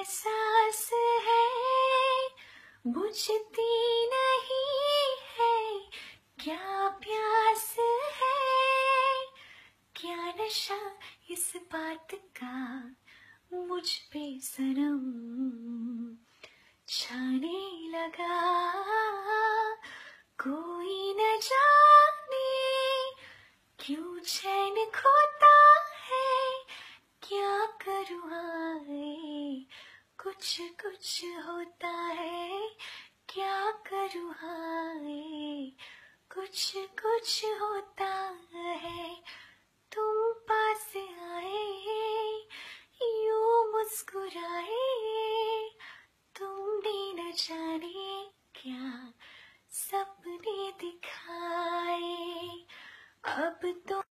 एहसास है बुझती नहीं है क्या प्यास है क्या नशा इस बात का मुझ पे सनम छाने लगा कोई न जाने क्यों चैन खोता है क्या करूँ कुछ कुछ होता है क्या करूँ हाय कुछ कुछ होता है तुम पास आए यू मुस्कुराए तुम भी न जाने क्या सपने दिखा